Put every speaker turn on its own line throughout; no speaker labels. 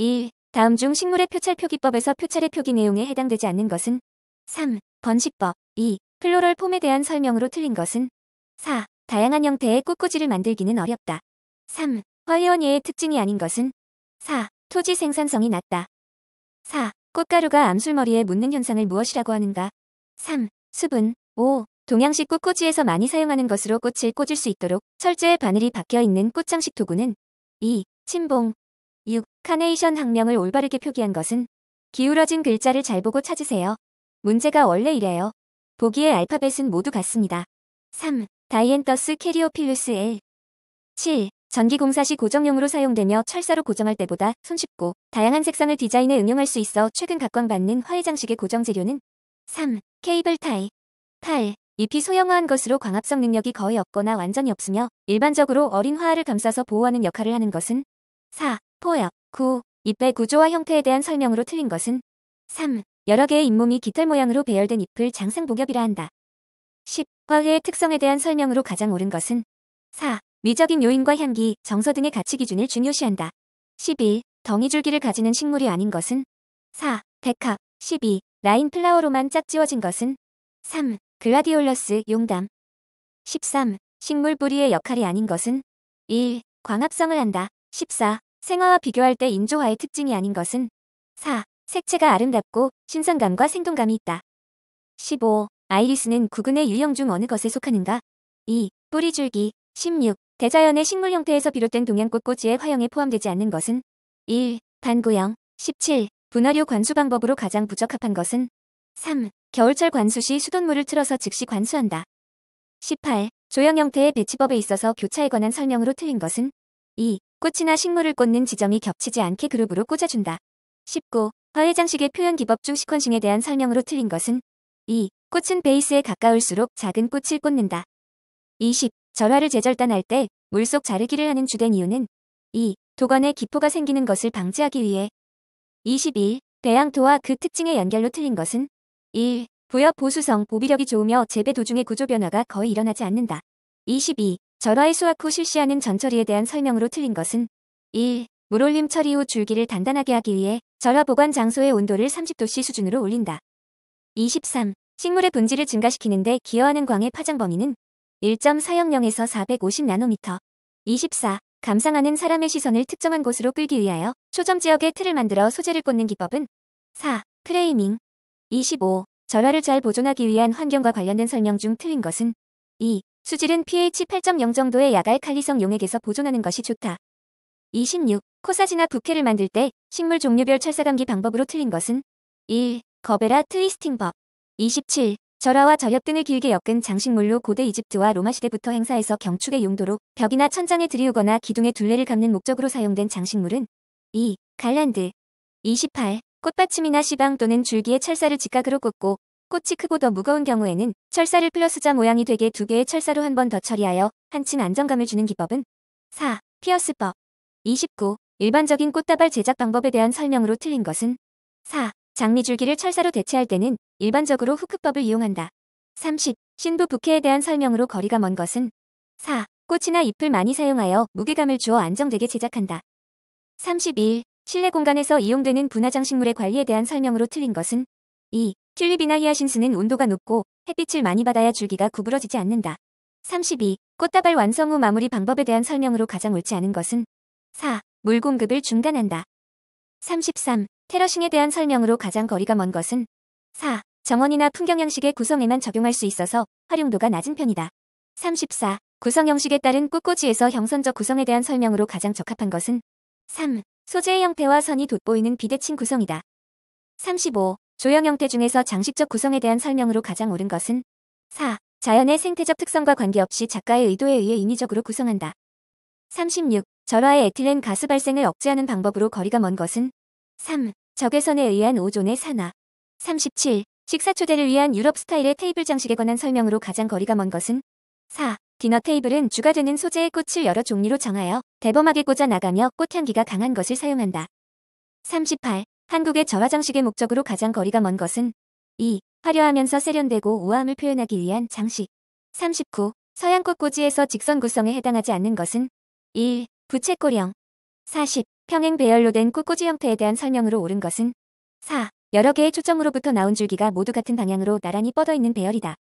1. 다음 중 식물의 표찰 표기법에서 표찰의 표기 내용에 해당되지 않는 것은 3. 번식법 2. 플로럴 폼에 대한 설명으로 틀린 것은 4. 다양한 형태의 꽃꽂이를 만들기는 어렵다. 3. 화훼원예의 특징이 아닌 것은 4. 토지 생산성이 낮다. 4. 꽃가루가 암술머리에 묻는 현상을 무엇이라고 하는가? 3. 수분 5. 동양식 꽃꽂이에서 많이 사용하는 것으로 꽃을 꽂을 수 있도록 철제의 바늘이 박혀 있는 꽃장식 도구는 2. 침봉 6. 카네이션 학명을 올바르게 표기한 것은 기울어진 글자를 잘 보고 찾으세요. 문제가 원래 이래요. 보기에 알파벳은 모두 같습니다. 3. 다이엔더스 캐리오필루스 L 7. 전기공사시 고정용으로 사용되며 철사로 고정할 때보다 손쉽고 다양한 색상을 디자인에 응용할 수 있어 최근 각광받는 화해장식의 고정재료는 3. 케이블 타이 8. 잎이 소형화한 것으로 광합성 능력이 거의 없거나 완전히 없으며 일반적으로 어린 화알을 감싸서 보호하는 역할을 하는 것은 4. 포역, 구, 잎의 구조와 형태에 대한 설명으로 틀린 것은 3. 여러 개의 잇몸이 깃털 모양으로 배열된 잎을 장상복엽이라 한다. 10. 화훼의 특성에 대한 설명으로 가장 옳은 것은 4. 미적인 요인과 향기, 정서 등의 가치 기준을 중요시한다. 11. 덩이줄기를 가지는 식물이 아닌 것은 4. 백합 12. 라인 플라워로만 짝지어진 것은 3. 글라디올러스 용담 13. 식물 뿌리의 역할이 아닌 것은 1. 광합성을 한다. 14. 생화와 비교할 때 인조화의 특징이 아닌 것은 4. 색채가 아름답고 신선감과 생동감이 있다. 15. 아이리스는 구근의 유형 중 어느 것에 속하는가? 2. 뿌리줄기 16. 대자연의 식물 형태에서 비롯된 동양꽃 꽂이의 화형에 포함되지 않는 것은 1. 반구형 17. 분화류 관수 방법으로 가장 부적합한 것은 3. 겨울철 관수 시 수돗물을 틀어서 즉시 관수한다. 18. 조형 형태의 배치법에 있어서 교차에 관한 설명으로 틀린 것은 2. 꽃이나 식물을 꽂는 지점이 겹치지 않게 그룹으로 꽂아준다. 19. 화해장식의 표현 기법 중 시퀀싱에 대한 설명으로 틀린 것은 2. 꽃은 베이스에 가까울수록 작은 꽃을 꽂는다. 20. 절화를 재절단할때 물속 자르기를 하는 주된 이유는 2. 도관에 기포가 생기는 것을 방지하기 위해 21. 배양토와 그 특징의 연결로 틀린 것은 1. 부여 보수성 보비력이 좋으며 재배 도중의 구조 변화가 거의 일어나지 않는다. 22. 절화의 수확 후 실시하는 전처리에 대한 설명으로 틀린 것은 1. 물올림 처리 후 줄기를 단단하게 하기 위해 절화 보관 장소의 온도를 30도씨 수준으로 올린다. 23. 식물의 분지를 증가시키는데 기여하는 광의 파장 범위는 1.400에서 450나노미터. 24. 감상하는 사람의 시선을 특정한 곳으로 끌기 위하여 초점 지역에 틀을 만들어 소재를 꽂는 기법은 4. 프레이밍 25. 절화를 잘 보존하기 위한 환경과 관련된 설명 중 틀린 것은 2. 수질은 pH 8.0 정도의 약알 칼리성 용액에서 보존하는 것이 좋다. 26. 코사지나 부케를 만들 때 식물 종류별 철사감기 방법으로 틀린 것은 1. 거베라 트위스팅법 27. 절화와 저엽 등을 길게 엮은 장식물로 고대 이집트와 로마 시대부터 행사에서 경축의 용도로 벽이나 천장에 들이우거나 기둥의 둘레를 감는 목적으로 사용된 장식물은 2. 갈란드 28. 꽃받침이나 시방 또는 줄기의 철사를 직각으로 꽂고 꽃이 크고 더 무거운 경우에는 철사를 플러스자 모양이 되게 두 개의 철사로 한 번 더 처리하여 한층 안정감을 주는 기법은 4. 피어스법 29. 일반적인 꽃다발 제작 방법에 대한 설명으로 틀린 것은 4. 장미줄기를 철사로 대체할 때는 일반적으로 후크법을 이용한다. 30. 신부 부케에 대한 설명으로 거리가 먼 것은 4. 꽃이나 잎을 많이 사용하여 무게감을 주어 안정되게 제작한다. 31. 실내 공간에서 이용되는 분화장식물의 관리에 대한 설명으로 틀린 것은 2. 튤립이나 히아신스는 온도가 높고 햇빛을 많이 받아야 줄기가 구부러지지 않는다. 32. 꽃다발 완성 후 마무리 방법에 대한 설명으로 가장 옳지 않은 것은 4. 물 공급을 중단한다. 33. 테러싱에 대한 설명으로 가장 거리가 먼 것은 4. 정원이나 풍경 양식의 구성에만 적용할 수 있어서 활용도가 낮은 편이다. 34. 구성 형식에 따른 꽃꽂이에서 형선적 구성에 대한 설명으로 가장 적합한 것은 3. 소재의 형태와 선이 돋보이는 비대칭 구성이다. 35. 조형 형태 중에서 장식적 구성에 대한 설명으로 가장 옳은 것은 4. 자연의 생태적 특성과 관계없이 작가의 의도에 의해 인위적으로 구성한다. 36. 절화의 에틸렌 가스 발생을 억제하는 방법으로 거리가 먼 것은 3. 적외선에 의한 오존의 산화 37. 식사초대를 위한 유럽 스타일의 테이블 장식에 관한 설명으로 가장 거리가 먼 것은 4. 디너 테이블은 주가 되는 소재의 꽃을 여러 종류로 정하여 대범하게 꽂아 나가며 꽃향기가 강한 것을 사용한다. 38. 한국의 저화장식의 목적으로 가장 거리가 먼 것은 2. 화려하면서 세련되고 우아함을 표현하기 위한 장식 39. 서양꽃 꽂이에서 직선 구성에 해당하지 않는 것은 1. 부채꼬령 40. 평행 배열로 된 꽃꽂이 형태에 대한 설명으로 옳은 것은 4. 여러 개의 초점으로부터 나온 줄기가 모두 같은 방향으로 나란히 뻗어있는 배열이다.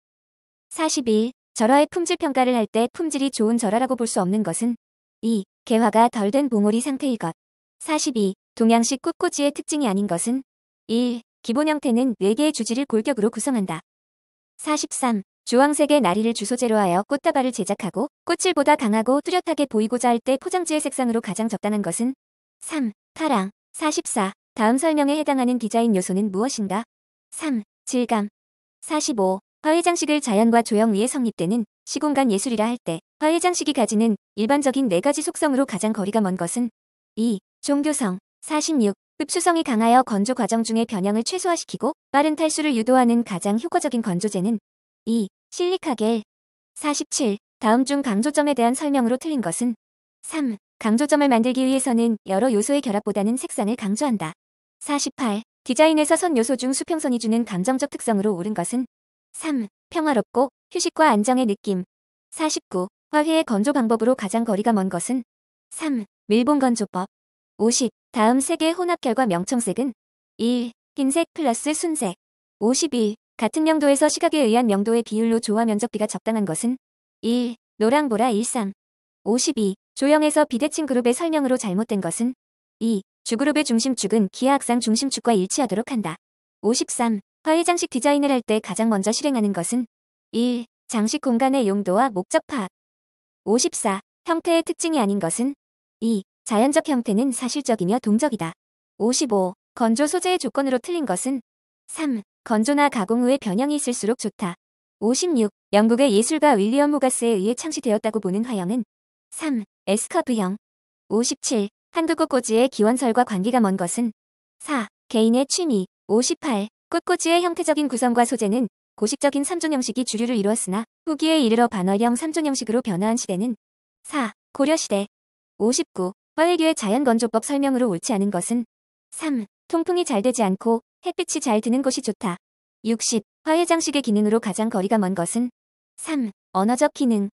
41. 절화의 품질 평가를 할 때 품질이 좋은 절화라고 볼 수 없는 것은 2. 개화가 덜 된 봉오리 상태일 것. 42. 동양식 꽃꽂이의 특징이 아닌 것은 1. 기본 형태는 4개의 주지를 골격으로 구성한다. 43. 주황색의 나리를 주소재로 하여 꽃다발을 제작하고 꽃을보다 강하고 뚜렷하게 보이고자 할 때 포장지의 색상으로 가장 적당한 것은 3. 파랑 44. 다음 설명에 해당하는 디자인 요소는 무엇인가? 3. 질감 45. 화훼장식을 자연과 조형 위에 성립되는 시공간 예술이라 할 때화훼장식이 가지는 일반적인 네가지 속성으로 가장 거리가 먼 것은 2. 종교성 46. 흡수성이 강하여 건조 과정 중에 변형을 최소화시키고 빠른 탈수를 유도하는 가장 효과적인 건조제는 2. 실리카겔 47. 다음 중 강조점에 대한 설명으로 틀린 것은 3. 강조점을 만들기 위해서는 여러 요소의 결합보다는 색상을 강조한다. 48. 디자인에서 선 요소 중 수평선이 주는 감정적 특성으로 옳은 것은 3. 평화롭고 휴식과 안정의 느낌 49. 화훼의 건조 방법으로 가장 거리가 먼 것은 3. 밀봉 건조법 50. 다음 색의 혼합 결과 명청색은 1. 흰색 플러스 순색 52. 같은 명도에서 시각에 의한 명도의 비율로 조화 면적비가 적당한 것은 1. 노랑보라 1상 52. 조형에서 비대칭 그룹의 설명으로 잘못된 것은 2. 주그룹의 중심축은 기하학상 중심축과 일치하도록 한다. 53. 화해 장식 디자인을 할 때 가장 먼저 실행하는 것은 1. 장식 공간의 용도와 목적 파악 54. 형태의 특징이 아닌 것은 2. 자연적 형태는 사실적이며 동적이다. 55. 건조 소재의 조건으로 틀린 것은 3. 건조나 가공 후에 변형이 있을수록 좋다. 56. 영국의 예술가 윌리엄 호가스에 의해 창시되었다고 보는 화형은 3. 에스커프형 57. 한두 꽃꽂이의 기원설과 관계가 먼 것은 4. 개인의 취미 58. 꽃꽂이의 형태적인 구성과 소재는 고식적인 3존 형식이 주류를 이루었으나 후기에 이르러 반월형 3존 형식으로 변화한 시대는 4. 고려시대 59. 화훼교의 자연건조법 설명으로 옳지 않은 것은 3. 통풍이 잘 되지 않고 햇빛이 잘 드는 곳이 좋다. 60. 화훼장식의 기능으로 가장 거리가 먼 것은 3. 언어적 기능